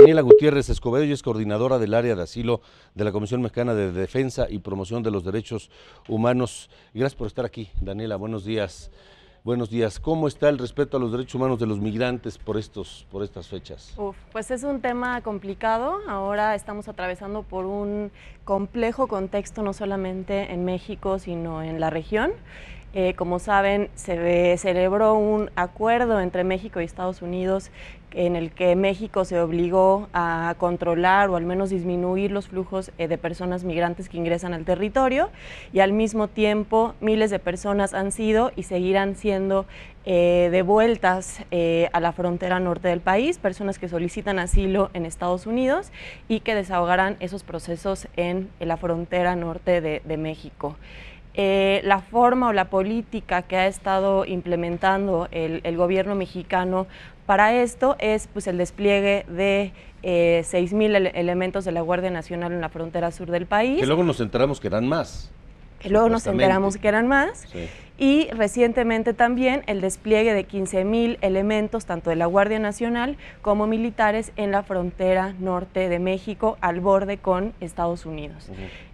Daniela Gutiérrez Escobedo y es coordinadora del área de asilo de la Comisión Mexicana de Defensa y Promoción de los Derechos Humanos. Gracias por estar aquí, Daniela. Buenos días. Buenos días. ¿Cómo está el respeto a los derechos humanos de los migrantes por, estos, por estas fechas? pues es un tema complicado. Ahora estamos atravesando por un complejo contexto, no solamente en México, sino en la región. Eh, como saben, se celebró un acuerdo entre México y Estados Unidos en el que México se obligó a controlar o al menos disminuir los flujos eh, de personas migrantes que ingresan al territorio y al mismo tiempo miles de personas han sido y seguirán siendo eh, devueltas a la frontera norte del país, personas que solicitan asilo en Estados Unidos y que desahogarán esos procesos en, la frontera norte de México. Eh, la forma o la política que ha estado implementando el, gobierno mexicano para esto es pues, el despliegue de eh, 6.000 elementos de la Guardia Nacional en la frontera sur del país. Que luego nos enteramos que eran más que luego nos enteramos que eran más. Y recientemente también el despliegue de 15.000 elementos, tanto de la Guardia Nacional como militares, en la frontera norte de México, al borde con Estados Unidos.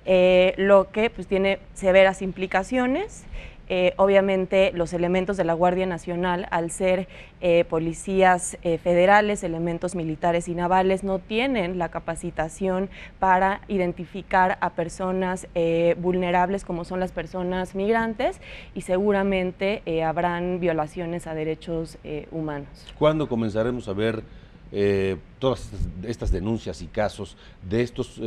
Eh, lo que pues, tiene severas implicaciones. Eh, obviamente los elementos de la Guardia Nacional, al ser eh, policías eh, federales, elementos militares y navales, no tienen la capacitación para identificar a personas vulnerables como son las personas migrantes y seguramente habrán violaciones a derechos humanos. ¿Cuándo comenzaremos a ver todas estas, estas, denuncias y casos de estos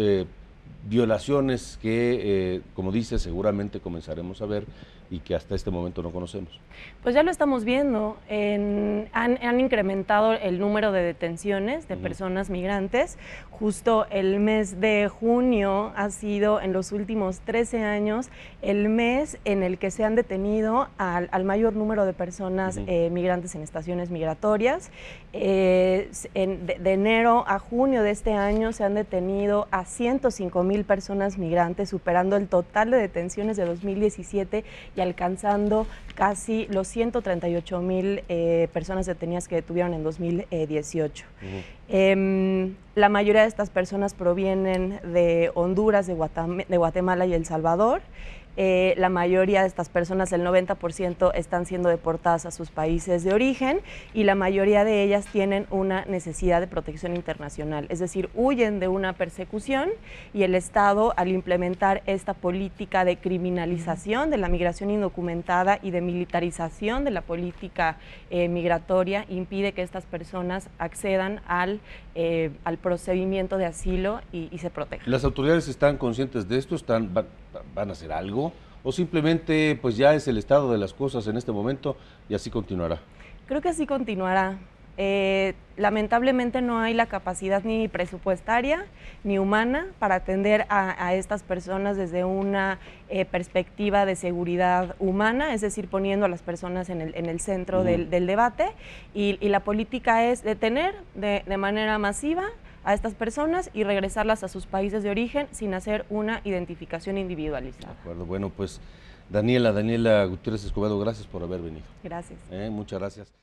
violaciones que, eh, como dice, seguramente comenzaremos a ver y que hasta este momento no conocemos. Pues ya lo estamos viendo. han, incrementado el número de detenciones de personas migrantes. Justo el mes de junio ha sido en los últimos 13 años el mes en el que se han detenido al, mayor número de personas eh, migrantes en estaciones migratorias. Eh, de enero a junio de este año se han detenido a 150 mil personas migrantes, superando el total de detenciones de 2017 y alcanzando casi los 138 mil eh, personas detenidas que detuvieron en 2018. Em, la mayoría de estas personas provienen de Honduras, de Guatemala y El Salvador. Eh, la mayoría de estas personas, el 90%, están siendo deportadas a sus países de origen y la mayoría de ellas tienen una necesidad de protección internacional, es decir, huyen de una persecución y el Estado al implementar esta política de criminalización de la migración indocumentada y de militarización de la política eh, migratoria impide que estas personas accedan eh, al, procedimiento de asilo y, y se protejan. ¿Las autoridades están conscientes de esto? ¿Están, van a hacer algo o simplemente pues ya es el estado de las cosas en este momento y así continuará? Creo que así continuará. Eh, lamentablemente no hay la capacidad ni presupuestaria ni humana para atender a, estas personas desde una eh, perspectiva de seguridad humana, es decir, poniendo a las personas en el, en el centro del, debate. Y, la política es detener de, de manera masiva a estas personas y regresarlas a sus países de origen sin hacer una identificación individualizada. De acuerdo, bueno, pues Daniela, Daniela Gutiérrez Escobedo, gracias por haber venido. Gracias. ¿Eh? muchas gracias.